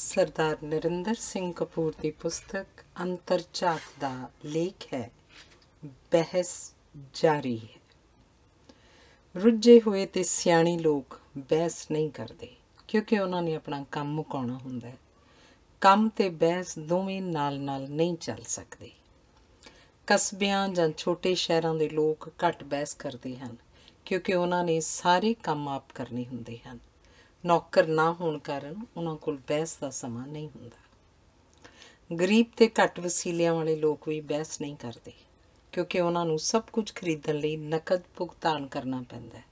ਸਰਦਾਰ ਨਰਿੰਦਰ ਸਿੰਘ ਕਪੂਰ ਦੀ ਪੁਸਤਕ ਅੰਤਰਚਾਤ ਦਾ ਲੇਖ ਹੈ ਬਹਿਸ ਜਾਰੀ ਹੈ ਰੁੱਝੇ ਹੋਏ ਤੇ ਸਿਆਣੇ ਲੋਕ ਬਹਿਸ ਨਹੀਂ ਕਰਦੇ ਕਿਉਂਕਿ ਉਹਨਾਂ ਨੇ ਆਪਣਾ ਕੰਮ ਮੁਕਾਉਣਾ ਹੁੰਦਾ ਹੈ ਕੰਮ ਤੇ ਬਹਿਸ ਦੋਵੇਂ ਨਾਲ-ਨਾਲ ਨਹੀਂ ਚੱਲ ਸਕਦੇ ਕਸਬਿਆਂ ਜਾਂ ਛੋਟੇ ਸ਼ਹਿਰਾਂ ਦੇ ਲੋਕ ਘੱਟ ਬਹਿਸ ਕਰਦੇ ਹਨ ਕਿਉਂਕਿ ਉਹਨਾਂ ਨੇ ਸਾਰੇ ਕੰਮ ਆਪ ਕਰਨੇ ਹੁੰਦੇ ਹਨ ਨੌਕਰ ਨਾ ਹੋਣ ਕਾਰਨ ਉਹਨਾਂ ਕੋਲ ਬਹਿਸ ਦਾ ਸਮਾਂ ਨਹੀਂ ਹੁੰਦਾ ਗਰੀਬ ਤੇ ਘੱਟ ਵਸੀਲਿਆਂ ਵਾਲੇ ਲੋਕ ਵੀ ਬਹਿਸ ਨਹੀਂ ਕਰਦੇ ਕਿਉਂਕਿ ਉਹਨਾਂ ਨੂੰ ਸਭ ਕੁਝ ਖਰੀਦਣ ਲਈ ਨਕਦ ਭੁਗਤਾਨ ਕਰਨਾ ਪੈਂਦਾ ਹੈ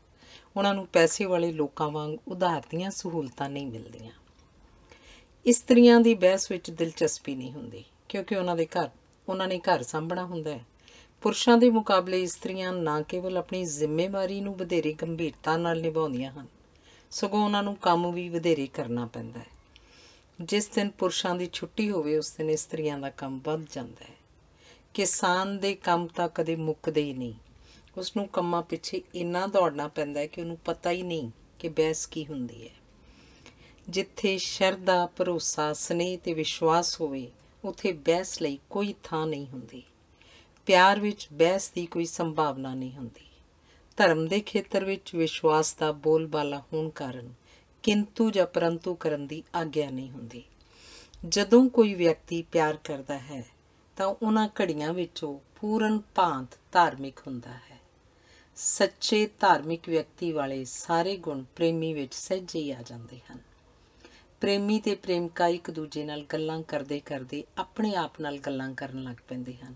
ਉਹਨਾਂ ਨੂੰ ਪੈਸੇ ਵਾਲੇ ਲੋਕਾਂ ਵਾਂਗ ਉਧਾਰ ਦੀਆਂ ਸਹੂਲਤਾਂ ਨਹੀਂ ਮਿਲਦੀਆਂ ਇਸਤਰੀਆਂ ਦੀ ਬਹਿਸ ਵਿੱਚ ਦਿਲਚਸਪੀ ਨਹੀਂ ਹੁੰਦੀ ਕਿਉਂਕਿ ਉਹਨਾਂ ਦੇ ਘਰ ਉਹਨਾਂ ਨੇ ਘਰ ਸੰਭਣਾ ਹੁੰਦਾ ਹੈ ਪੁਰਸ਼ਾਂ ਦੇ ਮੁਕਾਬਲੇ ਇਸਤਰੀਆਂ ਨਾ ਕੇਵਲ ਆਪਣੀ ਜ਼ਿੰਮੇਵਾਰੀ ਨੂੰ ਬਧੇਰੇ ਗੰਭੀਰਤਾ ਨਾਲ ਨਿਭਾਉਂਦੀਆਂ ਹਨ ਸਗੋਂ ਉਹਨਾਂ ਨੂੰ ਕੰਮ ਵੀ ਵਧੇਰੇ ਕਰਨਾ ਪੈਂਦਾ ਹੈ ਜਿਸ ਦਿਨ ਪੁਰਸ਼ਾਂ ਦੀ ਛੁੱਟੀ ਹੋਵੇ ਉਸ ਦਿਨ ਇਸਤਰੀਆਂ ਦਾ ਕੰਮ ਵੱਧ ਜਾਂਦਾ ਹੈ ਕਿਸਾਨ ਦੇ ਕੰਮ ਤਾਂ ਕਦੇ ਮੁੱਕਦੇ ਹੀ ਨਹੀਂ ਉਸ ਨੂੰ ਕੰਮਾਂ ਪਿੱਛੇ ਇੰਨਾ ਦੌੜਨਾ ਪੈਂਦਾ ਹੈ ਕਿ ਉਹਨੂੰ ਪਤਾ ਹੀ ਨਹੀਂ ਕਿ ਬਹਿਸ ਕੀ ਹੁੰਦੀ ਹੈ ਜਿੱਥੇ ਸ਼ਰਧਾ ਭਰੋਸਾ ਸਨੇਹ ਤੇ ਵਿਸ਼ਵਾਸ ਹੋਵੇ ਉਥੇ ਬਹਿਸ ਲਈ ਕੋਈ ਥਾਂ ਨਹੀਂ ਹੁੰਦੀ ਪਿਆਰ ਵਿੱਚ ਬਹਿਸ ਦੀ ਕੋਈ ਸੰਭਾਵਨਾ ਨਹੀਂ ਹੁੰਦੀ ਧਰਮ ਦੇ ਖੇਤਰ ਵਿੱਚ ਵਿਸ਼ਵਾਸ ਦਾ ਬੋਲਬਾਲਾ ਹੋਣ ਕਾਰਨ ਕਿੰਤੂ ਜਾਂ ਪਰੰਤੂ ਕਰਨ ਦੀ ਆਗਿਆ ਨਹੀਂ ਹੁੰਦੀ ਜਦੋਂ ਕੋਈ ਵਿਅਕਤੀ ਪਿਆਰ ਕਰਦਾ ਹੈ ਤਾਂ ਉਹਨਾਂ ਘੜੀਆਂ ਵਿੱਚੋਂ ਪੂਰਨ ਭਾਂਤ ਧਾਰਮਿਕ ਹੁੰਦਾ ਹੈ ਸੱਚੇ ਧਾਰਮਿਕ ਵਿਅਕਤੀ ਵਾਲੇ ਸਾਰੇ ਗੁਣ ਪ੍ਰੇਮੀ ਵਿੱਚ ਸਹਿਜੇ ਹੀ ਆ ਜਾਂਦੇ ਹਨ ਪ੍ਰੇਮੀ ਤੇ ਪ੍ਰੇਮਿਕਾ ਇੱਕ ਦੂਜੇ ਨਾਲ ਗੱਲਾਂ ਕਰਦੇ ਕਰਦੇ ਆਪਣੇ ਆਪ ਨਾਲ ਗੱਲਾਂ ਕਰਨ ਲੱਗ ਪੈਂਦੇ ਹਨ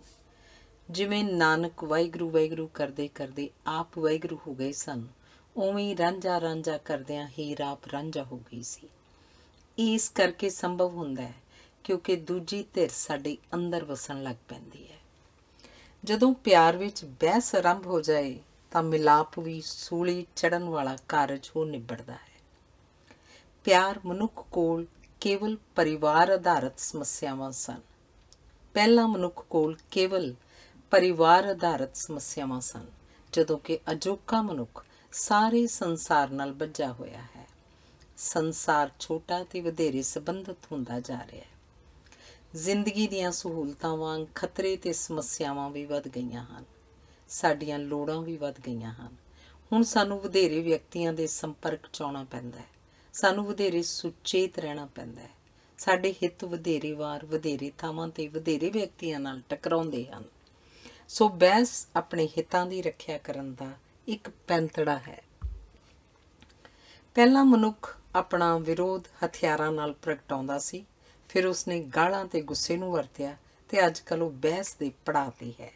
ਜਿਵੇਂ ਨਾਨਕ ਵਾਹਿਗੁਰੂ ਵਾਹਿਗੁਰੂ ਕਰਦੇ ਕਰਦੇ ਆਪ ਵਾਹਿਗੁਰੂ ਹੋ ਗਏ ਸਨ ਉਵੇਂ ਰਾਂਝਾ ਰਾਂਝਾ ਕਰਦਿਆਂ ਹੀ ਰਾਪ ਰਾਂਝਾ ਹੋ ਗਈ ਸੀ ਇਸ ਕਰਕੇ ਸੰਭਵ ਹੁੰਦਾ ਹੈ ਕਿਉਂਕਿ ਦੂਜੀ ਧਿਰ ਸਾਡੇ ਅੰਦਰ ਵਸਣ ਲੱਗ ਪੈਂਦੀ ਹੈ ਜਦੋਂ ਪਿਆਰ ਵਿੱਚ ਬਹਿਸ ਆਰੰਭ ਹੋ ਜਾਏ ਤਾਂ ਮਿਲਾਪ ਵੀ ਸੂਲੀ ਚੜਨ ਵਾਲਾ ਕਾਰਜ ਹੋ ਨਿਬੜਦਾ ਹੈ ਪਿਆਰ ਮਨੁੱਖ ਕੋਲ ਕੇਵਲ ਪਰਿਵਾਰ ਆਧਾਰਿਤ ਸਮੱਸਿਆਵਾਂ ਸਨ ਪਹਿਲਾ ਮਨੁੱਖ ਕੋਲ ਕੇਵਲ ਪਰਿਵਾਰ ਆਧਾਰਿਤ ਸਮੱਸਿਆਵਾਂ ਸਨ ਜਦੋਂ ਕਿ ਅਜੋਕਾ ਮਨੁੱਖ ਸਾਰੇ ਸੰਸਾਰ ਨਾਲ ਬੱਝਾ ਹੋਇਆ ਹੈ ਸੰਸਾਰ ਛੋਟਾ ਤੇ ਵਧੇਰੇ ਸੰਬੰਧਿਤ ਹੁੰਦਾ ਜਾ ਰਿਹਾ ਹੈ ਜ਼ਿੰਦਗੀ ਦੀਆਂ ਸਹੂਲਤਾਂ ਵਾਂਗ ਖਤਰੇ ਤੇ ਸਮੱਸਿਆਵਾਂ ਵੀ ਵੱਧ ਗਈਆਂ ਹਨ ਸਾਡੀਆਂ ਲੋੜਾਂ ਵੀ ਵੱਧ ਗਈਆਂ ਹਨ ਹੁਣ ਸਾਨੂੰ ਵਧੇਰੇ ਵਿਅਕਤੀਆਂ ਦੇ ਸੰਪਰਕ ਚ ਆਉਣਾ ਪੈਂਦਾ ਹੈ ਸਾਨੂੰ ਵਧੇਰੇ ਸੁਚੇਤ ਰਹਿਣਾ ਪੈਂਦਾ ਹੈ ਸਾਡੇ ਹਿੱਤ ਵਧੇਰੇ ਵਾਰ ਵਧੇਰੇ ਥਾਵਾਂ ਤੇ ਵਧੇਰੇ ਵਿਅਕਤੀਆਂ ਨਾਲ ਟਕਰਾਉਂਦੇ ਹਨ ਸੋ ਬੈਂਸ ਆਪਣੇ ਹਿੱਤਾਂ ਦੀ ਰੱਖਿਆ ਕਰਨ ਦਾ ਇੱਕ ਪੈਂਤੜਾ ਹੈ ਪਹਿਲਾ ਮਨੁੱਖ ਆਪਣਾ ਵਿਰੋਧ ਹਥਿਆਰਾਂ ਨਾਲ ਪ੍ਰਗਟਾਉਂਦਾ ਸੀ ਫਿਰ ਉਸਨੇ ਗਾਲਾਂ ਤੇ ਗੁੱਸੇ ਨੂੰ ਵਰਤਿਆ ਤੇ ਅੱਜਕੱਲ ਉਹ ਬਹਿਸ ਦੇ ਪੜਾਅ ਤੇ ਹੈ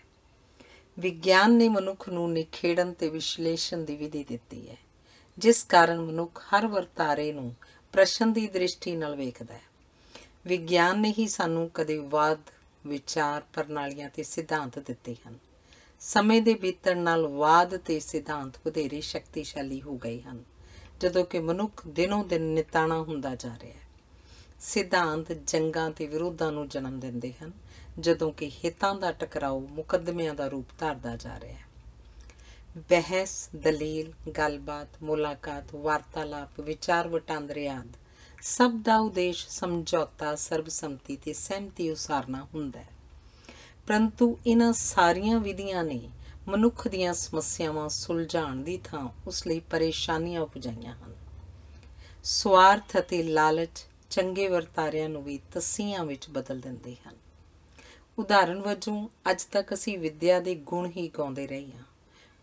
ਵਿਗਿਆਨ ਨੇ ਮਨੁੱਖ ਨੂੰ ਨਿਖੇੜਨ ਤੇ ਵਿਸ਼ਲੇਸ਼ਣ ਦੀ ਵਿਧੀ ਦਿੱਤੀ ਹੈ ਜਿਸ ਕਾਰਨ ਮਨੁੱਖ ਹਰ ਵਰਤਾਰੇ ਨੂੰ ਪ੍ਰਸ਼ਨ ਦੀ ਦ੍ਰਿਸ਼ਟੀ ਨਾਲ ਵੇਖਦਾ ਹੈ ਵਿਗਿਆਨ ਨੇ ਹੀ ਸਾਨੂੰ ਕਦੇ ਵਾਦ ਵਿਚਾਰ ਪ੍ਰਣਾਲੀਆਂ ਤੇ ਸਿਧਾਂਤ ਦਿੱਤੇ ਹਨ ਸਮੇਂ ਦੇ ਬੀਤਣ ਨਾਲ ਵਾਦ ਤੇ ਸਿਧਾਂਤ ਵਧੇਰੇ ਸ਼ਕਤੀਸ਼ਾਲੀ ਹੋ ਗਏ ਹਨ ਜਦੋਂ ਕਿ ਮਨੁੱਖ ਦਿਨੋਂ ਦਿਨ ਨਿਤਾਣਾ ਹੁੰਦਾ ਜਾ ਰਿਹਾ ਹੈ ਸਿਧਾਂਤ ਜੰਗਾਂ ਤੇ ਵਿਰੋਧਾਂ ਨੂੰ ਜਨਮ ਦਿੰਦੇ ਹਨ ਜਦੋਂ ਕਿ ਹਿੱਤਾਂ ਦਾ ਟਕਰਾਓ ਮੁਕੱਦਮਿਆਂ ਦਾ ਰੂਪ ਧਾਰਦਾ ਜਾ ਰਿਹਾ ਹੈ ਬਹਿਸ ਦਲੀਲ ਗੱਲਬਾਤ ਮੁਲਾਕਾਤ ਵਾਰਤਾਲਾਪ ਵਿਚਾਰ ਵਟਾਂਦਰੇ ਆਦਿ ਸਭ ਦਾ ਉਦੇਸ਼ ਸਮਝੌਤਾ ਸਰਬਸੰਮਤੀ ਤੇ ਸਹਿਮਤੀ ਉਸਾਰਨਾ ਹੁੰਦਾ ਹੈ ਪਰੰਤੂ ਇਹਨਾਂ ਸਾਰੀਆਂ ਵਿਧੀਆਂ ਨੇ ਮਨੁੱਖ ਦੀਆਂ ਸਮੱਸਿਆਵਾਂ ਸੁਲਝਾਉਣ ਦੀ ਥਾਂ ਉਸ ਲਈ ਪਰੇਸ਼ਾਨੀਆਂ ਉਪਜਾਈਆਂ ਹਨ ਸਵਾਰਥ ਅਤੇ ਲਾਲਚ ਚੰਗੇ ਵਰਤਾਰਿਆਂ ਨੂੰ ਵੀ ਤਸੀਆਂ ਵਿੱਚ ਬਦਲ ਦਿੰਦੇ ਹਨ ਉਦਾਹਰਨ ਵਜੋਂ ਅੱਜ ਤੱਕ ਅਸੀਂ ਵਿੱਦਿਆ ਦੇ ਗੁਣ ਹੀ ਗਾਉਂਦੇ ਰਹੇ ਹਾਂ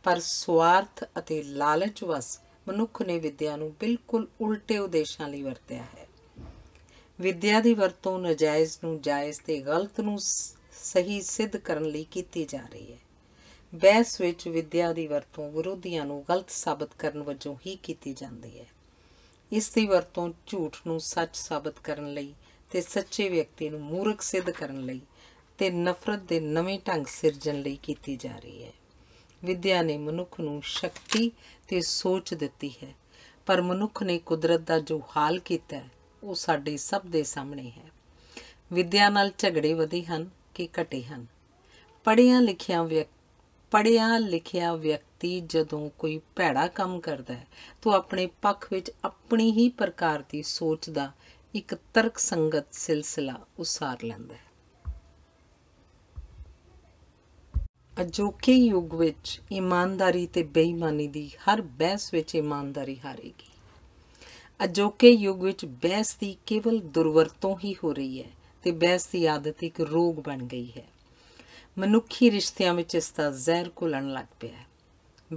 ਪਰ ਸਵਾਰਥ ਅਤੇ ਲਾਲਚ ਵਸ ਮਨੁੱਖ ਨੇ ਵਿੱਦਿਆ ਨੂੰ ਬਿਲਕੁਲ ਉਲਟੇ ਉਦੇਸ਼ਾਂ ਲਈ ਵਰਤਿਆ ਹੈ ਵਿੱਦਿਆ ਦੀ ਵਰਤੋਂ ਨਜਾਇਜ਼ ਨੂੰ ਜਾਇਜ਼ ਤੇ ਗਲਤ ਨੂੰ ਸਹੀ ਸਿੱਧ ਕਰਨ ਲਈ ਕੀਤੀ ਜਾ ਰਹੀ ਹੈ ਬਹਿਸ ਵਿੱਚ ਵਿੱਦਿਆ ਦੀ ਵਰਤੋਂ ਵਿਰੋਧੀਆਂ ਨੂੰ ਗਲਤ ਸਾਬਤ ਕਰਨ ਵਜੋਂ ਹੀ ਕੀਤੀ ਜਾਂਦੀ ਹੈ ਇਸ ਦੀ ਵਰਤੋਂ ਝੂਠ ਨੂੰ ਸੱਚ ਸਾਬਤ ਕਰਨ ਲਈ ਤੇ ਸੱਚੇ ਵਿਅਕਤੀ ਨੂੰ ਮੂਰਖ ਸਿੱਧ ਕਰਨ ਲਈ ਤੇ ਨਫ਼ਰਤ ਦੇ ਨਵੇਂ ਢੰਗ ਸਿਰਜਣ ਲਈ ਕੀਤੀ ਜਾ ਰਹੀ ਹੈ ਵਿਦਿਆ ਨੇ ਮਨੁੱਖ ਨੂੰ ਸ਼ਕਤੀ ਤੇ ਸੋਚ ਦਿੱਤੀ ਹੈ ਪਰ ਮਨੁੱਖ ਨੇ ਕੁਦਰਤ ਦਾ ਜੋ ਹਾਲ ਕੀਤਾ ਹੈ ਉਹ ਸਾਡੇ ਸਭ ਦੇ ਸਾਹਮਣੇ ਹੈ ਵਿਦਿਆ ਨਾਲ ਝਗੜੇ ਵਧੇ ਹਨ ਕਿ ਘਟੇ ਹਨ ਪੜਿਆ ਲਿਖਿਆ ਪੜਿਆ ਲਿਖਿਆ ਵਿਅਕਤੀ ਜਦੋਂ ਕੋਈ ਭੈੜਾ ਕੰਮ ਕਰਦਾ ਹੈ ਤਾਂ ਆਪਣੇ ਪੱਖ ਵਿੱਚ ਆਪਣੀ ਹੀ ਪ੍ਰਕਾਰ ਦੀ ਸੋਚ ਦਾ ਇੱਕ ਤਰਕ ਸੰਗਤ ਸਿਲਸਿਲਾ ਉਸਾਰ ਲੈਂਦਾ ਹੈ ਅਜੋਕੇ ਯੁੱਗ ਵਿੱਚ ਇਮਾਨਦਾਰੀ ਤੇ ਬੇਈਮਾਨੀ ਦੀ ਹਰ ਬਹਿਸ ਵਿੱਚ ਇਮਾਨਦਾਰੀ ਹਾਰੇਗੀ ਅਜੋਕੇ ਯੁੱਗ ਵਿੱਚ ਬਹਿਸ ਦੀ ਕੇਵਲ ਦੁਰਵਰਤੋਂ ਹੀ ਹੋ ਰਹੀ ਹੈ ਤੇ ਬਹਿਸ ਦੀ ਆਦਤ ਇੱਕ ਰੋਗ ਬਣ ਗਈ ਹੈ ਮਨੁੱਖੀ ਰਿਸ਼ਤਿਆਂ ਵਿੱਚ ਇਸ ਦਾ ਜ਼ਹਿਰ ਘੁਲਣ ਲੱਗ ਪਿਆ ਹੈ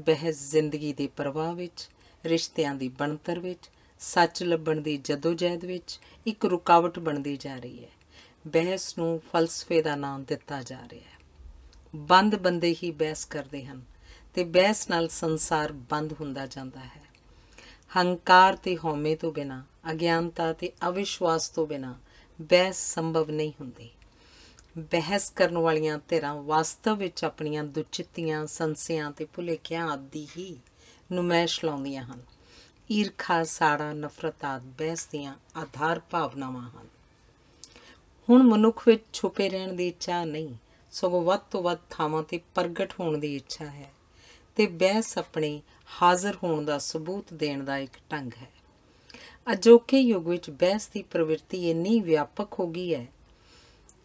ਬਹਿਸ ਜ਼ਿੰਦਗੀ ਦੇ ਪ੍ਰਵਾਹ ਵਿੱਚ ਰਿਸ਼ਤਿਆਂ ਦੀ ਬਣਤਰ ਵਿੱਚ ਸੱਚ ਲੱਭਣ ਦੀ ਜਦੋਜਹਿਦ ਵਿੱਚ ਇੱਕ ਰੁਕਾਵਟ ਬਣਦੀ ਜਾ ਰਹੀ ਹੈ ਬਹਿਸ ਨੂੰ ਫਲਸਫੇ ਦਾ ਨਾਮ ਦਿੱਤਾ ਜਾ ਰਿਹਾ ਹੈ ਬੰਦ ਬੰਦੇ ਹੀ ਬਹਿਸ ਕਰਦੇ ਹਨ ਤੇ ਬਹਿਸ ਨਾਲ ਸੰਸਾਰ ਬੰਦ ਹੁੰਦਾ ਜਾਂਦਾ ਹੈ ਹੰਕਾਰ ਤੇ ਹਉਮੈ ਤੋਂ ਬਿਨਾ ਅਗਿਆਨਤਾ ਤੇ ਅਵਿਸ਼ਵਾਸ ਤੋਂ ਬਿਨਾ ਬਹਿਸ ਸੰਭਵ ਨਹੀਂ ਹੁੰਦੀ ਬਹਿਸ ਕਰਨ ਵਾਲੀਆਂ ਧਿਰਾਂ ਵਾਸਤਵ ਵਿੱਚ ਆਪਣੀਆਂ ਦੁਚਿੱਤੀਆਂ ਸੰਸਿਆਂ ਤੇ ਭੁਲੇਖਿਆਂ ਆਦਿ ਹੀ ਨੁਮੈਸ਼ ਲਾਉਂਦੀਆਂ ਹਨ ਈਰਖਾ ਸਾੜਾ ਨਫ਼ਰਤ ਆਦ ਬਹਿਸ ਦੀਆਂ ਆਧਾਰ ਭਾਵਨਾਵਾਂ ਹਨ ਹੁਣ ਮਨੁੱਖ ਵਿੱਚ ਛੁਪੇ ਰਹਿਣ ਦੀ ਇੱਛਾ ਨਹੀਂ ਸਗੋਂ ਵੱਧ ਤੋਂ ਵੱਧ ਥਾਵਾਂ ਤੇ ਪ੍ਰਗਟ ਹੋਣ ਦੀ ਇੱਛਾ ਹੈ ਤੇ ਬਹਿਸ ਆਪਣੇ ਹਾਜ਼ਰ ਹੋਣ ਦਾ ਸਬੂਤ ਦੇਣ ਦਾ ਇੱਕ ਢੰਗ ਹੈ ਅਜੋਕੇ ਯੁੱਗ ਵਿੱਚ ਬਹਿਸ ਦੀ ਪ੍ਰਵਿਰਤੀ ਇੰਨੀ ਵਿਆਪਕ ਹੋ ਗਈ ਹੈ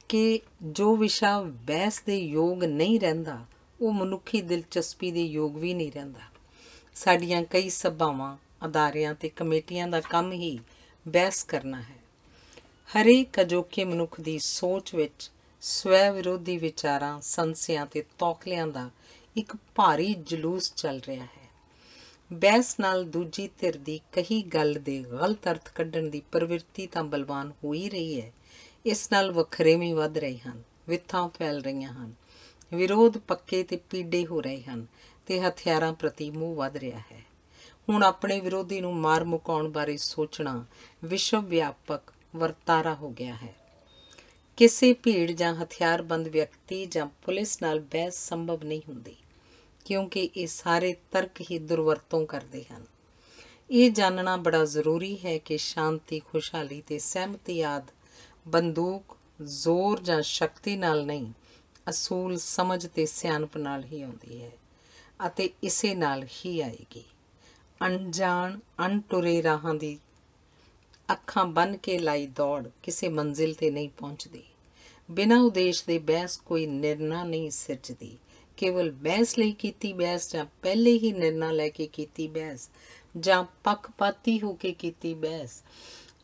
ਕਿ ਜੋ ਵਿਸ਼ਾ ਬਹਿਸ ਦੇ ਯੋਗ ਨਹੀਂ ਰਹਿੰਦਾ ਉਹ ਮਨੁੱਖੀ ਦਿਲਚਸਪੀ ਦੇ ਯੋਗ ਵੀ ਨਹੀਂ ਰਹਿੰਦਾ ਸਾਡੀਆਂ ਕਈ ਸਭਾਵਾਂ ਅਦਾਰਿਆਂ ਤੇ ਕਮੇਟੀਆਂ ਦਾ ਕੰਮ ਹੀ ਬਹਿਸ ਕਰਨਾ ਹੈ ਹਰੇਕ ਅਜੋਕੇ ਮਨੁੱਖ ਦੀ ਸੋਚ ਵਿੱਚ ਸਵੈ ਵਿਰੋਧੀ ਵਿਚਾਰਾਂ ਸੰਸਿਆਂ ਤੇ ਤੌਕਲਿਆਂ ਦਾ ਇੱਕ ਭਾਰੀ ਜਲੂਸ ਚੱਲ ਰਿਹਾ ਹੈ ਬੈਸ ਨਾਲ ਦੂਜੀ ਧਿਰ ਦੀ ਕਹੀ ਗੱਲ ਦੇ ਗਲਤ ਅਰਥ ਕੱਢਣ ਦੀ ਪ੍ਰਵਿਰਤੀ ਤਾਂ ਬਲਵਾਨ ਹੋ ਹੀ ਰਹੀ ਹੈ ਇਸ ਨਾਲ ਵਖਰੇਵੇਂ ਵੱਧ ਰਹੇ ਹਨ ਵਿਥਾਂ ਫੈਲ ਰਹੀਆਂ ਹਨ ਵਿਰੋਧ ਪੱਕੇ ਤੇ ਪੀੜੇ ਹੋ ਰਹੇ ਹਨ ਤੇ ਹਥਿਆਰਾਂ ਪ੍ਰਤੀ ਮੂਹ ਵੱਧ ਰਿਹਾ ਹੈ ਹੁਣ ਆਪਣੇ ਵਿਰੋਧੀ ਨੂੰ ਮਾਰ ਮੁਕਾਉਣ ਬਾਰੇ ਸੋਚਣਾ ਵਿਸ਼ਵ ਵਿਆਪਕ ਵਰਤਾਰਾ ਹੋ ਗਿਆ ਹੈ ਕਿਸੇ ਭੀੜ ਜਾਂ ਹਥਿਆਰਬੰਦ ਵਿਅਕਤੀ ਜਾਂ ਪੁਲਿਸ ਨਾਲ ਬਹਿਸ ਸੰਭਵ ਨਹੀਂ ਹੁੰਦੀ ਕਿਉਂਕਿ ਇਹ ਸਾਰੇ ਤਰਕ ਹੀ ਦੁਰਵਰਤੋਂ ਕਰਦੇ ਹਨ ਇਹ ਜਾਣਨਾ ਬੜਾ ਜ਼ਰੂਰੀ ਹੈ ਕਿ ਸ਼ਾਂਤੀ ਖੁਸ਼ਹਾਲੀ ਤੇ ਸਹਿਮਤੀ ਆਦ ਬੰਦੂਕ ਜ਼ੋਰ ਜਾਂ ਸ਼ਕਤੀ ਨਾਲ ਨਹੀਂ ਅਸੂਲ ਸਮਝ ਤੇ ਸਿਆਣਪ ਨਾਲ ਹੀ ਆਉਂਦੀ ਹੈ ਅਤੇ ਇਸੇ ਨਾਲ ਹੀ ਆਏਗੀ ਅਣਜਾਣ ਅਣਟੁਰੇ ਰਾਹਾਂ ਦੀ ਅੱਖਾਂ ਬੰਨ ਕੇ ਲਾਈ ਦੌੜ ਕਿਸੇ ਮੰਜ਼ਿਲ ਤੇ ਨਹੀਂ ਪਹੁੰਚਦੀ ਬਿਨਾਂ ਉਦੇਸ਼ ਦੇ ਬਹਿਸ ਕੋਈ ਨਿਰਣਾ ਨਹੀਂ ਸਿਰਜਦੀ ਕੇਵਲ ਬਹਿਸ ਲਈ ਕੀਤੀ ਬਹਿਸ ਜਾਂ ਪਹਿਲੇ ਹੀ ਨਿਰਣਾ ਲੈ ਕੇ ਕੀਤੀ ਬਹਿਸ ਜਾਂ ਪੱਖਪਾਤੀ ਹੋ ਕੇ ਕੀਤੀ ਬਹਿਸ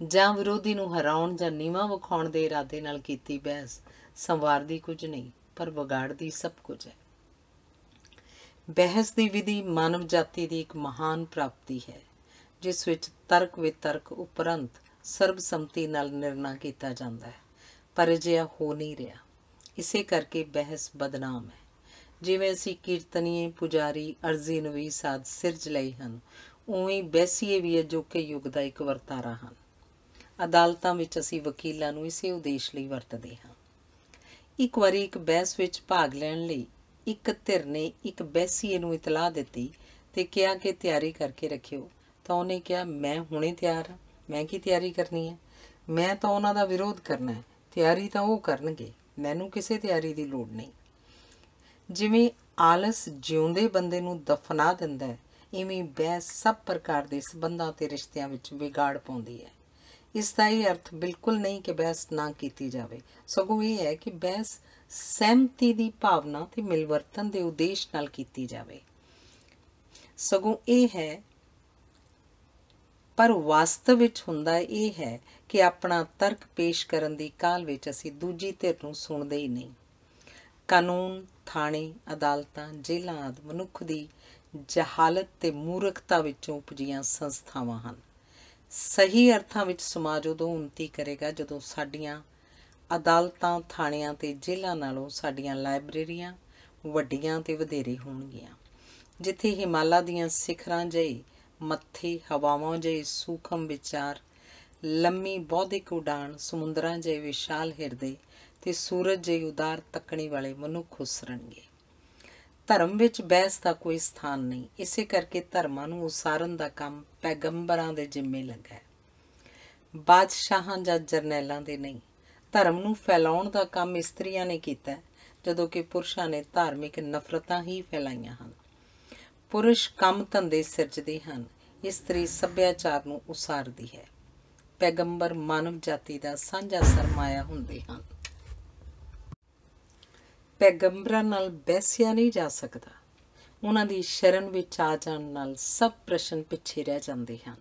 ਜਾਂ ਵਿਰੋਧੀ ਨੂੰ ਹਰਾਉਣ ਜਾਂ ਨੀਵਾ ਵਿਖਾਉਣ ਦੇ ਇਰਾਦੇ ਨਾਲ ਕੀਤੀ ਬਹਿਸ ਸੰਵਾਰ ਦੀ ਕੁਝ ਨਹੀਂ ਪਰ ਵਿਗਾੜ ਦੀ ਸਭ ਕੁਝ ਹੈ ਬਹਿਸ ਦੀ ਵਿਧੀ ਮਾਨਵ ਜਾਤੀ ਦੀ ਇੱਕ ਮਹਾਨ ਪ੍ਰਾਪਤੀ ਹੈ ਜਿਸ ਵਿੱਚ ਤਰਕ ਵਿਤਰਕ ਉਪਰੰਤ ਸਰਬਸੰਮਤੀ ਨਾਲ ਨਿਰਣਾ ਕੀਤਾ ਜਾਂਦਾ ਹੈ ਪਰ ਅਜਿਹਾ ਹੋ ਨਹੀਂ ਰਿਹਾ ਇਸੇ ਕਰਕੇ ਬਹਿਸ ਬਦਨਾਮ ਹੈ ਜਿਵੇਂ ਅਸੀਂ ਕੀਰਤਨੀਏ ਪੁਜਾਰੀ ਅਰਜ਼ੀ ਨਵੀ ਸਾਧ ਸਿਰਜ ਲਈ ਹਨ ਉਵੇਂ ਬੈਸੀਏ ਵੀ ਅਜੋਕੇ ਯੁੱਗ ਦਾ ਇੱਕ ਵਰਤਾਰਾ ਹਨ ਅਦਾਲਤਾਂ ਵਿੱਚ ਅਸੀਂ ਵਕੀਲਾਂ ਨੂੰ ਇਸੇ ਉਦੇਸ਼ ਲਈ ਵਰਤਦੇ ਹਾਂ ਇੱਕ ਵਾਰੀ ਇੱਕ ਬਹਿਸ ਵਿੱਚ ਭਾਗ ਲੈਣ ਲਈ ਇੱਕ ਧਿਰ ਨੇ ਇੱਕ ਬੈਸੀਏ ਨੂੰ ਇਤਲਾਹ ਦਿੱਤੀ ਤੇ ਕਿਹਾ ਕਿ ਤਿਆਰੀ ਕਰਕੇ ਰੱਖਿਓ ਤਾਂ ਉਹਨੇ ਕਿਹਾ ਮੈਂ ਹੁਣੇ ਤਿਆਰ ਹਾਂ ਮੈਂ ਕੀ ਤਿਆਰੀ ਕਰਨੀ ਹੈ ਮੈਂ ਤਾਂ ਉਹਨਾਂ ਦਾ ਵਿਰੋਧ ਕਰਨਾ ਹੈ ਤਿਆਰੀ ਤਾਂ ਉਹ ਕਰਨਗੇ ਮੈਨੂੰ ਕਿਸੇ ਤਿਆਰੀ ਦੀ ਲੋੜ ਨਹੀਂ ਜਿਵੇਂ ਆਲਸ ਜਿਉਂਦੇ ਬੰਦੇ ਨੂੰ ਦਫਨਾ ਦਿੰਦਾ ਹੈ ਇਵੇਂ ਬਹਿਸ ਸਭ ਪ੍ਰਕਾਰ ਦੇ ਸਬੰਧਾਂ ਤੇ ਰਿਸ਼ਤਿਆਂ ਵਿੱਚ ਵਿਗਾੜ ਪਾਉਂਦੀ ਹੈ ਇਸ ਦਾ ਇਹ ਅਰਥ ਬਿਲਕੁਲ ਨਹੀਂ ਕਿ ਬਹਿਸ ਨਾ ਕੀਤੀ ਜਾਵੇ ਸਗੋਂ ਇਹ ਹੈ ਕਿ ਬਹਿਸ ਸਹਿਮਤੀ ਦੀ ਭਾਵਨਾ ਤੇ ਮਿਲਵਰਤਨ ਦੇ ਉਦੇਸ਼ ਨਾਲ ਕੀਤੀ ਜਾਵੇ ਸਗੋਂ ਇਹ ਹੈ ਪਰ ਵਾਸਤਵ ਵਿੱਚ ਹੁੰਦਾ ਇਹ ਹੈ ਕਿ ਆਪਣਾ ਤਰਕ ਪੇਸ਼ ਕਰਨ ਦੀ ਕਾਲ ਵਿੱਚ ਅਸੀਂ ਦੂਜੀ ਧਿਰ ਨੂੰ ਸੁਣਦੇ ਹੀ ਨਹੀਂ ਕਾਨੂੰਨ ਥਾਣੇ ਅਦਾਲਤਾਂ ਜੇਲ੍ਹਾਂ ਆਦ ਮਨੁੱਖ ਦੀ ਜਹਾਲਤ ਤੇ ਮੂਰਖਤਾ ਵਿੱਚੋਂ ਉਪਜੀਆਂ ਸੰਸਥਾਵਾਂ ਹਨ ਸਹੀ ਅਰਥਾਂ ਵਿੱਚ ਸਮਾਜ ਉਦੋਂ ਉਨਤੀ ਕਰੇਗਾ ਜਦੋਂ ਸਾਡੀਆਂ ਅਦਾਲਤਾਂ ਥਾਣਿਆਂ ਤੇ ਜੇਲ੍ਹਾਂ ਨਾਲੋਂ ਸਾਡੀਆਂ ਲਾਇਬ੍ਰੇਰੀਆਂ ਵੱਡੀਆਂ ਤੇ ਵਧੇਰੇ ਹੋਣਗੀਆਂ ਜਿੱਥੇ ਹਿਮਾਲਾ ਦੀਆਂ ਸਿਖਰਾਂ ਜਈ ਮੱਥੇ ਹਵਾਵਾਂ ਜੇ ਸੂਖਮ ਵਿਚਾਰ ਲੰਮੀ ਬੌਧਿਕ ਉਡਾਨ ਸਮੁੰਦਰਾਂ ਜੇ ਵਿਸ਼ਾਲ ਹਿਰਦੇ ਤੇ ਸੂਰਜ ਜੇ ਉਦਾਰ ਤੱਕਣੀ ਵਾਲੇ ਮਨੁੱਖ ਉਸਰਣਗੇ ਧਰਮ ਵਿੱਚ ਬਹਿਸ ਦਾ ਕੋਈ ਸਥਾਨ ਨਹੀਂ ਇਸੇ ਕਰਕੇ ਧਰਮਾਂ ਨੂੰ ਉਸਾਰਨ ਦਾ ਕੰਮ ਪੈਗੰਬਰਾਂ ਦੇ ਜ਼ਿੰਮੇ ਲੱਗਾ ਹੈ ਬਾਦਸ਼ਾਹਾਂ ਜਾਂ ਜਰਨੈਲਾਂ ਦੇ ਨਹੀਂ ਧਰਮ ਨੂੰ ਫੈਲਾਉਣ ਦਾ ਕੰਮ ਇਸਤਰੀਆਂ ਨੇ ਕੀਤਾ ਜਦੋਂ ਕਿ ਪੁਰਸ਼ਾਂ ਨੇ ਧਾਰਮਿਕ ਨਫ਼ਰਤਾਂ ਹੀ ਫੈਲਾਈਆਂ ਹਨ ਪੁਰਸ਼ ਕੰਮ ਧੰਦੇ ਸਿਰਜਦੇ ਹਨ ਇਸਤਰੀ ਸੱਭਿਆਚਾਰ ਨੂੰ ਉਸਾਰਦੀ ਹੈ ਪੈਗੰਬਰ ਮਾਨਵ ਜਾਤੀ ਦਾ ਸਾਂਝਾ ਸਰਮਾਇਆ ਹੁੰਦੇ ਹਨ ਪੈਗੰਬਰਾਂ ਨਾਲ ਬੈਸਿਆ ਨਹੀਂ ਜਾ ਸਕਦਾ ਉਹਨਾਂ ਦੀ ਸ਼ਰਨ ਵਿੱਚ ਆ ਜਾਣ ਨਾਲ ਸਭ ਪ੍ਰਸ਼ਨ ਪਿੱਛੇ ਰਹਿ ਜਾਂਦੇ ਹਨ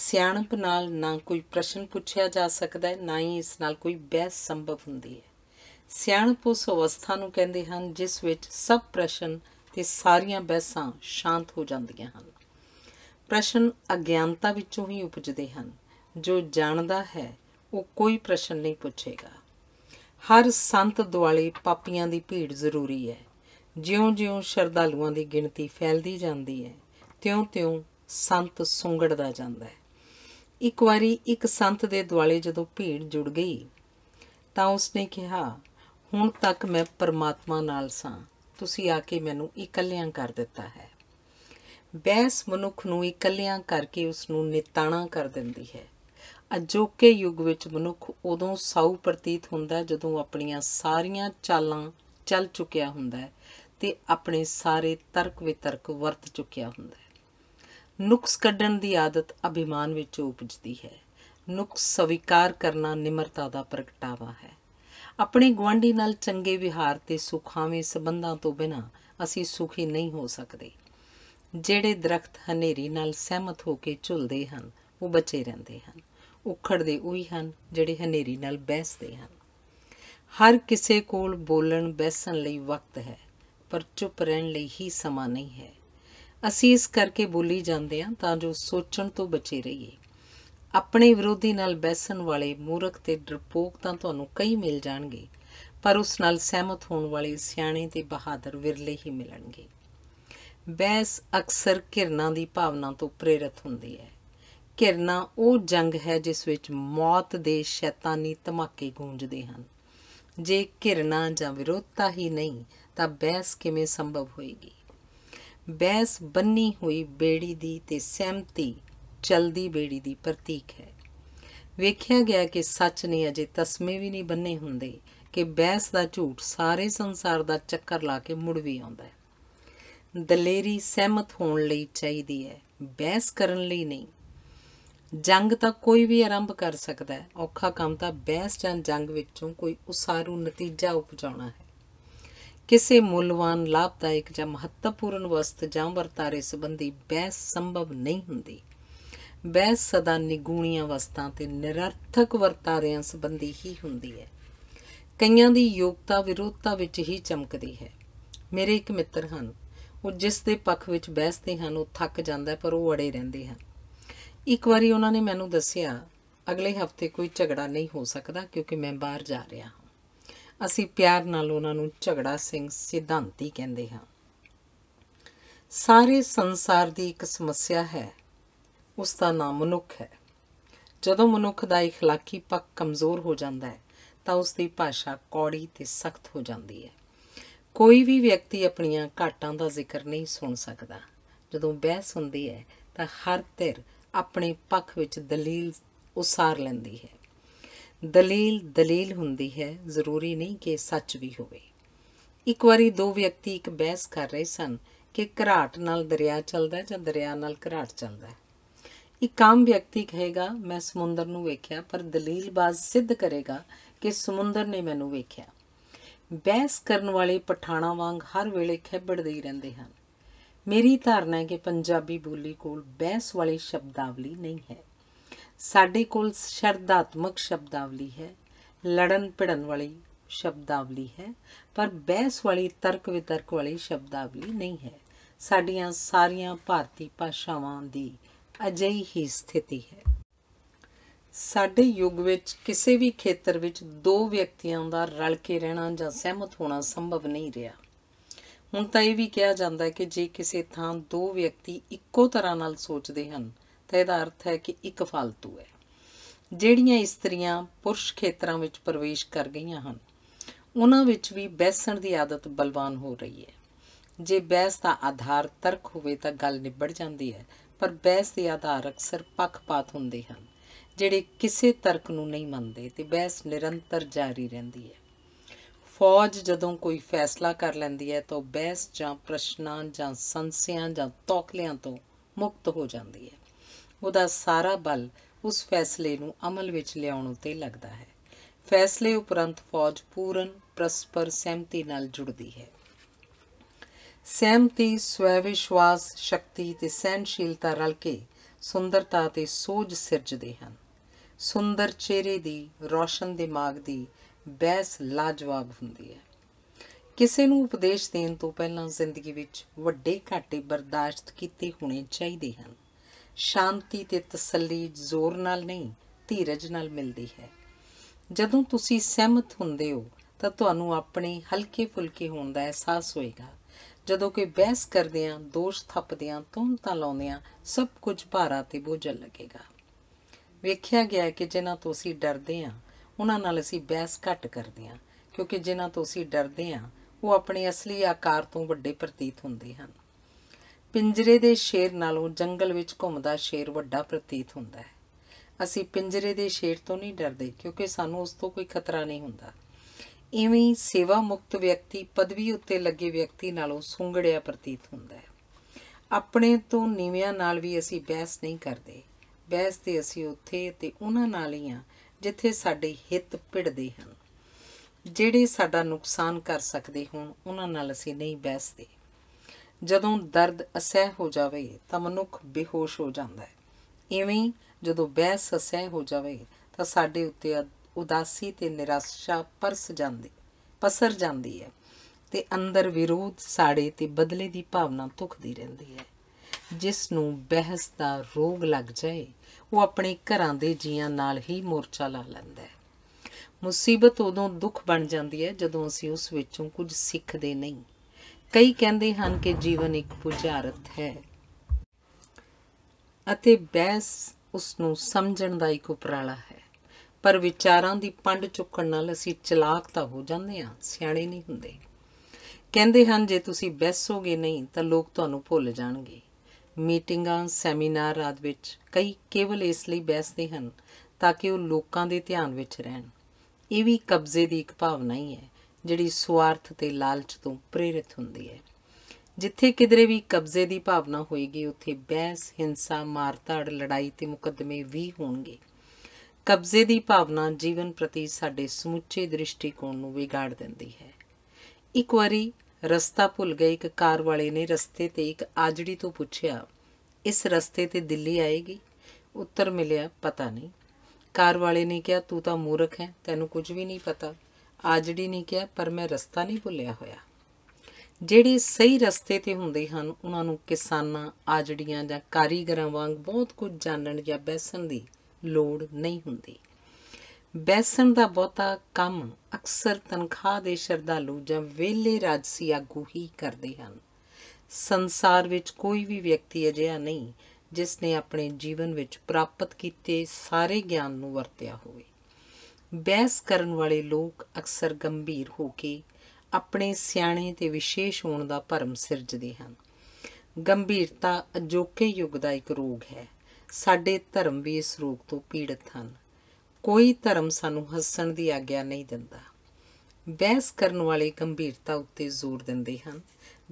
ਸਿਆਣਪ ਨਾਲ ਨਾ ਕੋਈ ਪ੍ਰਸ਼ਨ ਪੁੱਛਿਆ ਜਾ ਸਕਦਾ ਹੈ ਨਾ ਹੀ ਇਸ ਨਾਲ ਕੋਈ ਬਹਿਸ ਸੰਭਵ ਹੁੰਦੀ ਹੈ ਸਿਆਣਪ ਉਸ ਅਵਸਥਾ ਨੂੰ ਕਹਿੰਦੇ ਹਨ ਜਿਸ ਵਿੱਚ ਸਭ ਪ੍ਰਸ਼ਨ ਤੇ ਸਾਰੀਆਂ ਬਹਿਸਾਂ ਸ਼ਾਂਤ ਹੋ ਜਾਂਦੀਆਂ ਹਨ ਪ੍ਰਸ਼ਨ ਅਗਿਆਨਤਾ ਵਿੱਚੋਂ ਹੀ ਉਪਜਦੇ ਹਨ ਜੋ ਜਾਣਦਾ ਹੈ ਉਹ ਕੋਈ ਪ੍ਰਸ਼ਨ ਨਹੀਂ ਪੁੱਛੇਗਾ ਹਰ ਸੰਤ ਦੁਆਲੇ ਪਾਪੀਆਂ ਦੀ ਭੀੜ ਜ਼ਰੂਰੀ ਹੈ ਜਿਉਂ-ਜਿਉਂ ਸ਼ਰਧਾਲੂਆਂ ਦੀ ਗਿਣਤੀ ਫੈਲਦੀ ਜਾਂਦੀ ਹੈ ਤਿਉਂ-ਤਿਉਂ ਸੰਤ ਸੁੰਗੜਦਾ ਜਾਂਦਾ ਹੈ ਇੱਕ ਵਾਰੀ ਇੱਕ ਸੰਤ ਦੇ ਦੁਆਲੇ ਜਦੋਂ ਭੀੜ ਜੁੜ ਗਈ ਤਾਂ ਉਸਨੇ ਕਿਹਾ ਹੁਣ ਤੱਕ ਮੈਂ ਪਰਮਾਤਮਾ ਨਾਲ ਸਾਂ ਤੁਸੀਂ ਆ ਕੇ ਮੈਨੂੰ ਇਕੱਲਿਆਂ ਕਰ ਦਿੱਤਾ ਹੈ ਬੈਸ ਮਨੁੱਖ ਨੂੰ ਇਕੱਲਿਆਂ ਕਰਕੇ ਉਸ ਨੂੰ ਨਿਤਾਣਾ ਕਰ ਦਿੰਦੀ ਹੈ ਅਜੋਕੇ ਯੁੱਗ ਵਿੱਚ ਮਨੁੱਖ ਉਦੋਂ ਸਾਊ ਪ੍ਰਤੀਤ ਹੁੰਦਾ ਜਦੋਂ ਆਪਣੀਆਂ ਸਾਰੀਆਂ ਚਾਲਾਂ ਚੱਲ ਚੁੱਕਿਆ ਹੁੰਦਾ ਹੈ ਤੇ ਆਪਣੇ ਸਾਰੇ ਤਰਕ ਵਿਤਰਕ ਵਰਤ ਚੁੱਕਿਆ ਹੁੰਦਾ ਹੈ ਨੁਕਸ ਕੱਢਣ ਦੀ ਆਦਤ ਅਭਿਮਾਨ ਵਿੱਚ ਉਪਜਦੀ ਹੈ ਨੁਕਸ ਸਵੀਕਾਰ ਕਰਨਾ ਨਿਮਰਤਾ ਦਾ ਪ੍ਰਗਟਾਵਾ ਹੈ ਆਪਣੇ ਗਵਾਂਢੀ ਨਾਲ ਚੰਗੇ ਵਿਹਾਰ ਤੇ ਸੁਖਾਵੇਂ ਸਬੰਧਾਂ ਤੋਂ ਬਿਨਾ ਅਸੀਂ ਸੁਖੀ ਨਹੀਂ ਹੋ ਸਕਦੇ ਜਿਹੜੇ ਦਰਖਤ ਹਨੇਰੀ ਨਾਲ ਸਹਿਮਤ ਹੋ ਕੇ ਝੁਲਦੇ ਹਨ ਉਹ ਬਚੇ ਰਹਿੰਦੇ ਹਨ ਉਖੜਦੇ ਉਹੀ ਹਨ ਜਿਹੜੇ ਹਨੇਰੀ ਨਾਲ ਬਹਿਸਦੇ ਹਨ ਹਰ ਕਿਸੇ ਕੋਲ ਬੋਲਣ ਬੈਸਣ ਲਈ ਵਕਤ ਹੈ ਪਰ ਚੁੱਪ ਰਹਿਣ ਲਈ ਹੀ ਸਮਾਂ ਨਹੀਂ ਹੈ ਅਸੀਂ ਇਸ ਕਰਕੇ ਬੋਲੀ ਜਾਂਦੇ ਹਾਂ ਤਾਂ ਜੋ ਸੋਚਣ ਤੋਂ ਬਚੇ ਰਹੀਏ ਆਪਣੇ ਵਿਰੋਧੀ ਨਾਲ ਬੈਸਣ ਵਾਲੇ ਮੂਰਖ ਤੇ ਡਰਪੋਕ ਤਾਂ ਤੁਹਾਨੂੰ ਕਈ ਮਿਲ ਜਾਣਗੇ ਪਰ ਉਸ ਨਾਲ ਸਹਿਮਤ ਹੋਣ ਵਾਲੇ ਸਿਆਣੇ ਤੇ ਬਹਾਦਰ ਵਿਰਲੇ ਹੀ ਮਿਲਣਗੇ ਬੈਸ ਅਕਸਰ ਕਿਰਨਾ ਦੀ ਭਾਵਨਾ ਤੋਂ ਪ੍ਰੇਰਿਤ ਹੁੰਦੀ ਹੈ ਕਿਰਨਾ ਉਹ ਜੰਗ ਹੈ ਜਿਸ ਵਿੱਚ ਮੌਤ ਦੇ ਸ਼ੈਤਾਨੀ ਧਮਾਕੇ ਗੂੰਜਦੇ ਹਨ ਜੇ ਕਿਰਨਾ ਜਾਂ ਵਿਰੋਧਤਾ ਹੀ ਨਹੀਂ ਤਾਂ ਬੈਸ ਕਿਵੇਂ ਸੰਭਵ ਹੋਏਗੀ ਬੈਸ ਬੰਨੀ ਹੋਈ ਬੇੜੀ ਦੀ ਤੇ ਸਹਿਮਤੀ ਚਲਦੀ ਬੇੜੀ ਦੀ ਪ੍ਰਤੀਕ ਹੈ ਵੇਖਿਆ ਗਿਆ ਕਿ ਸੱਚ ਨੇ ਅਜੇ ਤਸਮੇ ਵੀ ਨਹੀਂ ਬੰਨੇ ਹੁੰਦੇ ਕਿ ਬਹਿਸ ਦਾ ਝੂਠ ਸਾਰੇ ਸੰਸਾਰ ਦਾ ਚੱਕਰ ਲਾ ਕੇ ਮੁੜ ਵੀ ਆਉਂਦਾ ਹੈ ਦਲੇਰੀ ਸਹਿਮਤ ਹੋਣ ਲਈ ਚਾਹੀਦੀ ਹੈ ਬਹਿਸ ਕਰਨ ਲਈ ਨਹੀਂ ਜੰਗ ਤਾਂ ਕੋਈ ਵੀ ਆਰੰਭ ਕਰ ਸਕਦਾ ਹੈ ਔਖਾ ਕੰਮ ਤਾਂ ਬਹਿਸ ਜਾਂ ਜੰਗ ਵਿੱਚੋਂ ਕੋਈ ਉਸਾਰੂ ਨਤੀਜਾ ਉਪਜਾਉਣਾ ਹੈ ਕਿਸੇ ਮੁੱਲਵਾਨ ਲਾਭਦਾਇਕ ਜਾਂ ਮਹੱਤਵਪੂਰਨ ਵਸਤ ਜਾਂ ਵਰਤਾਰੇ ਸੰਬੰਧੀ ਬਹਿਸ ਸੰਭਵ ਨਹੀਂ ਹੁੰਦੀ ਬਹਿਸ ਸਦਾ ਨਿਗੂਣੀਆਂ ਵਸਤਾਂ ਤੇ ਨਿਰਰਥਕ ਵਰਤਾਰਿਆਂ ਸੰਬੰਧੀ ਹੀ ਹੁੰਦੀ ਹੈ ਕਈਆਂ ਦੀ ਯੋਗਤਾ ਵਿਰੋਧਤਾ ਵਿੱਚ ਹੀ ਚਮਕਦੀ ਹੈ ਮੇਰੇ ਇੱਕ ਮਿੱਤਰ ਹਨ ਉਹ ਜਿਸ ਦੇ ਪੱਖ ਵਿੱਚ ਬਹਿਸਦੇ ਹਨ ਉਹ ਥੱਕ ਜਾਂਦਾ ਪਰ ਉਹ ਅੜੇ ਰਹਿੰਦੇ ਹਨ ਇੱਕ ਵਾਰੀ ਉਹਨਾਂ ਨੇ ਮੈਨੂੰ ਦੱਸਿਆ ਅਗਲੇ ਹਫਤੇ ਕੋਈ ਝਗੜਾ ਨਹੀਂ ਹੋ ਸਕਦਾ ਕਿਉਂਕਿ ਮੈਂ ਬਾਹਰ ਜਾ ਰਿਹਾ ਹਾਂ ਅਸੀਂ ਪਿਆਰ ਨਾਲ ਉਹਨਾਂ ਨੂੰ ਝਗੜਾ ਸਿੰਘ ਸਿਧਾਂਤੀ ਕਹਿੰਦੇ ਹਾਂ ਸਾਰੇ ਸੰਸਾਰ ਦੀ ਇੱਕ ਸਮੱਸਿਆ ਹੈ ਉਸ ਦਾ ਨਾਮ ਮਨੁੱਖ ਹੈ ਜਦੋਂ ਮਨੁੱਖ ਦਾ اخਲਾਕੀ ਪੱਖ ਕਮਜ਼ੋਰ ਹੋ ਜਾਂਦਾ ਹੈ ਤਾਂ ਉਸ ਦੀ ਭਾਸ਼ਾ ਕੌੜੀ ਤੇ ਸਖਤ ਹੋ ਜਾਂਦੀ ਹੈ ਕੋਈ ਵੀ ਵਿਅਕਤੀ ਆਪਣੀਆਂ ਘਾਟਾਂ ਦਾ ਜ਼ਿਕਰ ਨਹੀਂ ਸੁਣ ਸਕਦਾ ਜਦੋਂ ਬਹਿਸ ਹੁੰਦੀ ਹੈ ਤਾਂ ਹਰ ਧਿਰ ਆਪਣੇ ਪੱਖ ਵਿੱਚ ਦਲੀਲ ਉਸਾਰ ਲੈਂਦੀ ਹੈ ਦਲੀਲ ਦਲੀਲ ਹੁੰਦੀ ਹੈ ਜ਼ਰੂਰੀ ਨਹੀਂ ਕਿ ਸੱਚ ਵੀ ਹੋਵੇ ਇੱਕ ਵਾਰੀ ਦੋ ਵਿਅਕਤੀ ਇੱਕ ਬਹਿਸ ਕਰ ਰਹੇ ਸਨ ਕਿ ਘਰਾਟ ਨਾਲ ਦਰਿਆ ਚੱਲਦਾ ਜਾਂ ਦਰਿਆ ਨਾਲ ਘਰਾਟ ਚੱਲਦਾ ਇੱਕ ਆਮ ਵਿਅਕਤੀ ਕਹੇਗਾ ਮੈਂ ਸਮੁੰਦਰ ਨੂੰ ਵੇਖਿਆ ਪਰ ਦਲੀਲਬਾਜ਼ ਸਿੱਧ ਕਰੇਗਾ ਕਿ ਸਮੁੰਦਰ ਨੇ ਮੈਨੂੰ ਵੇਖਿਆ ਬਹਿਸ ਕਰਨ ਵਾਲੇ ਪਠਾਣਾ ਵਾਂਗ ਹਰ ਵੇਲੇ ਖੇਬੜਦੇ ਹੀ ਰਹਿੰਦੇ ਹਨ ਮੇਰੀ ਧਾਰਨਾ ਹੈ ਕਿ ਪੰਜਾਬੀ ਬੋਲੀ ਕੋਲ ਬਹਿਸ ਵਾਲੀ ਸ਼ਬਦਾਵਲੀ ਨਹੀਂ ਹੈ ਸਾਡੇ ਕੋਲ ਸ਼ਰਧਾਤਮਕ ਸ਼ਬਦਾਵਲੀ ਹੈ ਲੜਨ ਭਿੜਨ ਵਾਲੀ ਸ਼ਬਦਾਵਲੀ ਹੈ ਪਰ ਬਹਿਸ ਵਾਲੀ ਤਰਕ ਵਿਤਰਕ ਵਾਲੀ ਸ਼ਬਦਾਵਲੀ ਨਹੀਂ ਹੈ ਸਾਡੀਆਂ ਸਾਰੀਆਂ ਭਾਰਤੀ ਭਾਸ਼ਾਵਾਂ ਦੀ ਅਜਿਹੀ ਹੀ ਸਥਿਤੀ ਹੈ ਸਾਡੇ ਯੁੱਗ ਵਿੱਚ ਕਿਸੇ ਵੀ ਖੇਤਰ ਵਿੱਚ ਦੋ ਵਿਅਕਤੀਆਂ ਦਾ ਰਲ ਕੇ ਰਹਿਣਾ ਜਾਂ ਸਹਿਮਤ ਹੋਣਾ ਸੰਭਵ ਨਹੀਂ ਰਿਹਾ ਹੁਣ ਤਾਂ ਇਹ ਵੀ ਕਿਹਾ ਜਾਂਦਾ ਹੈ ਕਿ ਜੇ ਕਿਸੇ ਥਾਂ ਦੋ ਵਿਅਕਤੀ ਇੱਕੋ ਤਰ੍ਹਾਂ ਨਾਲ ਸੋਚਦੇ ਹਨ ਤਾਂ ਇਹਦਾ ਅਰਥ ਹੈ ਕਿ ਇੱਕ ਫਾਲਤੂ ਹੈ ਜਿਹੜੀਆਂ ਇਸਤਰੀਆਂ ਪੁਰਸ਼ ਖੇਤਰਾਂ ਵਿੱਚ ਪ੍ਰਵੇਸ਼ ਕਰ ਗਈਆਂ ਹਨ ਉਹਨਾਂ ਵਿੱਚ ਵੀ ਬਹਿਸਣ ਦੀ ਆਦਤ ਬਲਵਾਨ ਹੋ ਰਹੀ ਹੈ ਜੇ ਬਹਿਸ ਦਾ ਆਧਾਰ ਤਰਕ ਹੋਵੇ ਤਾਂ ਗੱਲ ਨਿਬੜ ਜਾਂਦੀ ਹੈ ਪਰ ਬਹਿਸ ਦੇ ਆਧਾਰ ਅਕਸਰ ਪੱਖਪਾਤ ਹੁੰਦੇ ਹਨ ਜਿਹੜੇ ਕਿਸੇ ਤਰਕ ਨੂੰ ਨਹੀਂ ਮੰਨਦੇ ਤੇ ਬਹਿਸ ਨਿਰੰਤਰ ਜਾਰੀ ਰਹਿੰਦੀ ਹੈ ਫੌਜ ਜਦੋਂ ਕੋਈ ਫੈਸਲਾ ਕਰ ਲੈਂਦੀ ਹੈ ਤਾਂ ਬਹਿਸ ਜਾਂ ਪ੍ਰਸ਼ਨਾਂ ਜਾਂ ਸੰਸਿਆਂ ਜਾਂ ਤੌਕਲਿਆਂ ਤੋਂ ਮੁਕਤ ਹੋ ਜਾਂਦੀ ਹੈ ਉਹਦਾ ਸਾਰਾ ਬਲ ਉਸ ਫੈਸਲੇ ਨੂੰ ਅਮਲ ਵਿੱਚ ਲਿਆਉਣ ਉਤੇ ਲੱਗਦਾ ਹੈ ਫੈਸਲੇ ਉਪਰੰਤ ਫੌਜ ਪੂਰਨ ਪਰਸਪਰ ਸਹਿਮਤੀ ਨਾਲ ਜੁੜਦੀ ਹੈ ਸਹਿਮਤੀ ਸਵੈ ਵਿਸ਼ਵਾਸ ਸ਼ਕਤੀ ਤੇ ਸਹਿਨਸ਼ੀਲਤਾ ਰਲ ਕੇ ਸੁੰਦਰਤਾ ਤੇ ਸੋਝ ਸਿਰਜਦੇ ਹਨ ਸੁੰਦਰ ਚਿਹਰੇ ਦੀ ਰੋਸ਼ਨ ਦਿਮਾਗ ਦੀ ਬੈਸ ਲਾਜਵਾਬ ਹੁੰਦੀ ਹੈ ਕਿਸੇ ਨੂੰ ਉਪਦੇਸ਼ ਦੇਣ ਤੋਂ ਪਹਿਲਾਂ ਜ਼ਿੰਦਗੀ ਵਿੱਚ ਵੱਡੇ ਘਾਟੇ ਬਰਦਾਸ਼ਤ ਕੀਤੇ ਹੋਣੇ ਚਾਹੀਦੇ ਹਨ ਸ਼ਾਂਤੀ ਤੇ ਤਸੱਲੀ ਜ਼ੋਰ ਨਾਲ ਨਹੀਂ ਧੀਰਜ ਨਾਲ ਮਿਲਦੀ ਹੈ ਜਦੋਂ ਤੁਸੀਂ ਸਹਿਮਤ ਹੁੰਦੇ ਹੋ ਤਾਂ ਤੁਹਾਨੂੰ ਆਪਣੇ ਹਲਕੇ ਫੁਲਕੇ ਹੋਣ ਦਾ ਅਹਿਸਾਸ ਹੋਏਗਾ ਜਦੋਂ ਕੋਈ ਬਹਿਸ ਕਰਦਿਆਂ ਦੋਸ਼ ਥੱਪਦਿਆਂ ਲਾਉਂਦੇ ਆ ਸਭ ਕੁਝ ਭਾਰਾ ਤੇ ਬੋਝਲ ਲੱਗੇਗਾ ਵੇਖਿਆ ਗਿਆ ਹੈ ਕਿ ਜਿਨ੍ਹਾਂ ਤੋਂ ਅਸੀਂ ਡਰਦੇ ਹਾਂ ਉਹਨਾਂ ਨਾਲ ਅਸੀਂ ਬਹਿਸ ਘੱਟ ਕਰਦੇ ਹਾਂ ਕਿਉਂਕਿ ਜਿਨ੍ਹਾਂ ਤੋਂ ਅਸੀਂ ਡਰਦੇ ਹਾਂ ਉਹ ਆਪਣੇ ਅਸਲੀ ਆਕਾਰ ਤੋਂ ਵੱਡੇ ਪ੍ਰਤੀਤ ਹੁੰਦੇ ਹਨ ਪਿੰਜਰੇ ਦੇ ਸ਼ੇਰ ਨਾਲੋਂ ਜੰਗਲ ਵਿੱਚ ਘੁੰਮਦਾ ਸ਼ੇਰ ਵੱਡਾ ਪ੍ਰਤੀਤ ਹੁੰਦਾ ਹੈ ਅਸੀਂ ਪਿੰਜਰੇ ਦੇ ਸ਼ੇਰ ਤੋਂ ਨਹੀਂ ਡਰਦੇ ਕਿਉਂਕਿ ਸਾਨੂੰ ਉਸ ਤੋਂ ਕੋਈ ਖਤਰਾ ਨਹੀਂ ਹੁੰਦਾ ਇਵੇਂ ਸੇਵਾ ਮੁਕਤ ਵਿਅਕਤੀ ਪਦਵੀ ਉੱਤੇ ਲੱਗੇ ਵਿਅਕਤੀ ਨਾਲੋਂ ਸੁੰਗੜਿਆ ਪ੍ਰਤੀਤ ਹੁੰਦਾ ਹੈ ਆਪਣੇ ਤੋਂ ਨੀਵਿਆਂ ਨਾਲ ਵੀ ਅਸੀਂ ਬਹਿਸ ਨਹੀਂ ਕਰਦੇ ਬਹਿਸ ਤੇ ਅਸੀਂ ਉੱਥੇ ਤੇ ਉਹਨਾਂ ਨਾਲ ਹੀ ਆ ਜਿੱਥੇ ਸਾਡੇ ਹਿੱਤ ਭਿੜਦੇ ਹਨ ਜਿਹੜੇ ਸਾਡਾ ਨੁਕਸਾਨ ਕਰ ਸਕਦੇ ਹੋਣ ਉਹਨਾਂ ਨਾਲ ਅਸੀਂ ਨਹੀਂ ਬਹਿਸਦੇ ਜਦੋਂ ਦਰਦ ਅਸਹਿ ਹੋ ਜਾਵੇ ਤਾਂ ਮਨੁੱਖ ਬੇਹੋਸ਼ ਹੋ ਜਾਂਦਾ ਹੈ ਇਵੇਂ ਜਦੋਂ ਬਹਿਸ ਅਸਹਿ ਹੋ ਜਾਵੇ ਤਾਂ ਸਾਡੇ ਉੱਤੇ ਉਦਾਸੀ ਤੇ ਨਿਰਾਸ਼ਾ ਪਰਸ ਜਾਂਦੀ ਪਸਰ ਜਾਂਦੀ ਹੈ ਤੇ ਅੰਦਰ ਵਿਰੋਧ ਸਾੜੇ ਤੇ ਬਦਲੇ ਦੀ ਭਾਵਨਾ ਧੁਖਦੀ ਰਹਿੰਦੀ ਹੈ ਜਿਸ ਨੂੰ ਬਹਿਸ ਦਾ ਰੋਗ ਲੱਗ ਜਾਏ ਉਹ ਆਪਣੇ ਘਰਾਂ ਦੇ ਜੀਆਂ ਨਾਲ ਹੀ ਮੋਰਚਾ ਲਾ ਲੈਂਦਾ ਹੈ ਮੁਸੀਬਤ ਉਦੋਂ ਦੁੱਖ ਬਣ ਜਾਂਦੀ ਹੈ ਜਦੋਂ ਅਸੀਂ ਉਸ ਵਿੱਚੋਂ ਕੁਝ ਸਿੱਖਦੇ ਨਹੀਂ ਕਈ ਕਹਿੰਦੇ ਹਨ ਕਿ ਜੀਵਨ ਇੱਕ ਪੁਜਾਰਤ ਹੈ ਅਤੇ ਬਹਿਸ ਉਸ ਨੂੰ ਸਮਝਣ ਦਾ ਇੱਕ ਉਪਰਾਲਾ ਹੈ ਪਰ ਵਿਚਾਰਾਂ ਦੀ ਪੰਡ ਚੁੱਕਣ ਨਾਲ ਅਸੀਂ ਚਲਾਕ ਤਾਂ ਹੋ ਜਾਂਦੇ ਹਾਂ ਸਿਆਣੇ ਨਹੀਂ ਹੁੰਦੇ ਕਹਿੰਦੇ ਹਨ ਜੇ ਤੁਸੀਂ ਬੈਸੋਗੇ ਨਹੀਂ ਤਾਂ ਲੋਕ ਤੁਹਾਨੂੰ ਭੁੱਲ ਜਾਣਗੇ ਮੀਟਿੰਗਾਂ ਸੈਮੀਨਾਰ ਆਦ ਵਿੱਚ ਕਈ ਕੇਵਲ ਇਸ ਲਈ ਬੈਸਦੇ ਹਨ ਤਾਂ ਕਿ ਉਹ ਲੋਕਾਂ ਦੇ ਧਿਆਨ ਵਿੱਚ ਰਹਿਣ ਇਹ ਵੀ ਕਬਜ਼ੇ ਦੀ ਇੱਕ ਭਾਵਨਾ ਹੀ ਹੈ ਜਿਹੜੀ ਸਵਾਰਥ ਤੇ ਲਾਲਚ ਤੋਂ ਪ੍ਰੇਰਿਤ ਹੁੰਦੀ ਹੈ ਜਿੱਥੇ ਕਿਧਰੇ ਵੀ ਕਬਜ਼ੇ ਦੀ ਭਾਵਨਾ ਹੋਏਗੀ ਉੱਥੇ ਬਹਿਸ ਹਿੰਸਾ ਮਾਰਤਾੜ ਲੜਾਈ ਤੇ ਮੁਕੱਦਮੇ ਵੀ ਹੋਣਗੇ ਕਬਜ਼ੇ ਦੀ ਭਾਵਨਾ ਜੀਵਨ ਪ੍ਰਤੀ ਸਾਡੇ ਸਮੁੱਚੇ ਦ੍ਰਿਸ਼ਟੀਕੋਣ ਨੂੰ ਵਿਗਾੜ ਦਿੰਦੀ ਹੈ ਇੱਕ ਵਾਰੀ ਰਸਤਾ ਭੁੱਲ ਗਏ ਇੱਕ ਕਾਰ ਵਾਲੇ ਨੇ ਰਸਤੇ ਤੇ ਇੱਕ ਆਜੜੀ ਤੋਂ ਪੁੱਛਿਆ ਇਸ ਰਸਤੇ ਤੇ ਦਿੱਲੀ ਆਏਗੀ ਉੱਤਰ ਮਿਲਿਆ ਪਤਾ ਨਹੀਂ ਕਾਰ ਵਾਲੇ ਨੇ ਕਿਹਾ ਤੂੰ ਤਾਂ ਮੂਰਖ ਹੈ ਤੈਨੂੰ ਕੁਝ ਵੀ ਨਹੀਂ ਪਤਾ ਆਜੜੀ ਨੇ ਕਿਹਾ ਪਰ ਮੈਂ ਰਸਤਾ ਨਹੀਂ ਭੁੱਲਿਆ ਹੋਇਆ ਜਿਹੜੇ ਸਹੀ ਰਸਤੇ ਤੇ ਹੁੰਦੇ ਹਨ ਉਹਨਾਂ ਨੂੰ ਕਿਸਾਨਾਂ ਆਜੜੀਆਂ ਜਾਂ ਕਾਰੀਗਰਾਂ ਵਾਂਗ ਬਹੁਤ ਕੁਝ ਜਾਣਨ ਜਾਂ ਬੈਸਣ ਦੀ ਲੋੜ ਨਹੀਂ ਹੁੰਦੀ ਬੈਸਣ ਦਾ ਬਹੁਤਾ ਕੰਮ ਅਕਸਰ ਤਨਖਾਹ ਦੇ ਸ਼ਰਧਾਲੂ ਜਾਂ ਵੇਲੇ ਰਾਜਸੀ ਆਗੂ ਹੀ ਕਰਦੇ ਹਨ ਸੰਸਾਰ ਵਿੱਚ ਕੋਈ ਵੀ ਵਿਅਕਤੀ ਅਜਿਹਾ ਨਹੀਂ ਜਿਸ ਨੇ ਆਪਣੇ ਜੀਵਨ ਵਿੱਚ ਪ੍ਰਾਪਤ ਕੀਤੇ ਸਾਰੇ ਗਿਆਨ ਨੂੰ ਵਰਤਿਆ ਹੋਵੇ ਬਹਿਸ ਕਰਨ ਵਾਲੇ ਲੋਕ ਅਕਸਰ ਗੰਭੀਰ ਹੋ ਕੇ ਆਪਣੇ ਸਿਆਣੇ ਤੇ ਵਿਸ਼ੇਸ਼ ਹੋਣ ਦਾ ਭਰਮ ਸਿਰਜਦੇ ਹਨ ਗੰਭੀਰਤਾ ਅਜੋਕੇ ਯੁੱਗ ਦਾ ਇੱਕ ਰੋਗ ਹੈ ਸਾਡੇ ਧਰਮ ਵੀ ਇਸ ਰੋਗ ਤੋਂ ਪੀੜਤ ਹਨ ਕੋਈ ਧਰਮ ਸਾਨੂੰ ਹੱਸਣ ਦੀ ਆਗਿਆ ਨਹੀਂ ਦਿੰਦਾ ਬਹਿਸ ਕਰਨ ਵਾਲੇ ਗੰਭੀਰਤਾ ਉੱਤੇ ਜ਼ੋਰ ਦਿੰਦੇ ਹਨ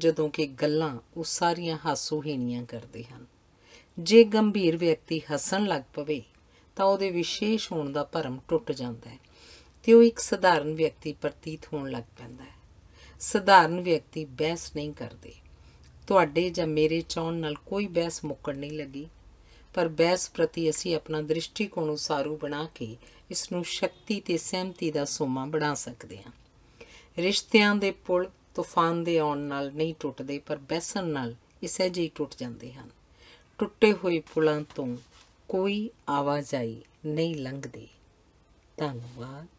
ਜਦੋਂ ਕਿ ਗੱਲਾਂ ਉਹ ਸਾਰੀਆਂ ਹਾਸੋਹੀਣੀਆਂ ਕਰਦੇ ਹਨ ਜੇ ਗੰਭੀਰ ਵਿਅਕਤੀ ਹੱਸਣ ਲੱਗ ਪਵੇ ਤਾਂ ਉਹਦੇ ਵਿਸ਼ੇਸ਼ ਹੋਣ ਦਾ ਭਰਮ ਟੁੱਟ ਜਾਂਦਾ ਹੈ ਤੇ ਉਹ ਇੱਕ ਸਧਾਰਨ ਵਿਅਕਤੀ ਪ੍ਰਤੀਤ ਹੋਣ ਲੱਗ ਪੈਂਦਾ ਹੈ ਸਧਾਰਨ ਵਿਅਕਤੀ ਬਹਿਸ ਨਹੀਂ ਕਰਦੇ ਤੁਹਾਡੇ ਜਾਂ ਮੇਰੇ ਚਾਹਣ ਨਾਲ ਕੋਈ ਬਹਿਸ ਮੁੱਕਣ ਨਹੀਂ ਲੱਗੀ ਪਰ ਬਹਿਸ ਪ੍ਰਤੀ ਅਸੀਂ ਆਪਣਾ ਦ੍ਰਿਸ਼ਟੀਕੋਣ ਉਸਾਰੂ ਬਣਾ ਕੇ ਇਸ ਨੂੰ ਸ਼ਕਤੀ ਤੇ ਸਹਿਮਤੀ ਦਾ ਸੋਮਾ ਬਣਾ ਸਕਦੇ ਹਾਂ ਰਿਸ਼ਤਿਆਂ ਦੇ ਪੁਲ ਤੂਫਾਨ ਦੇ ਆਉਣ ਨਾਲ ਨਹੀਂ ਟੁੱਟਦੇ ਪਰ ਬਹਿਸਣ ਨਾਲ ਇਸੇ ਜੀ ਟੁੱਟ ਜਾਂਦੇ ਹਨ ਟੁੱਟੇ ਹੋਏ ਪੁਲਾਂ ਤੋਂ ਕੋਈ ਆਵਾਜਾਈ ਨਹੀਂ ਲੰਘਦੀ ਧੰਨਵਾਦ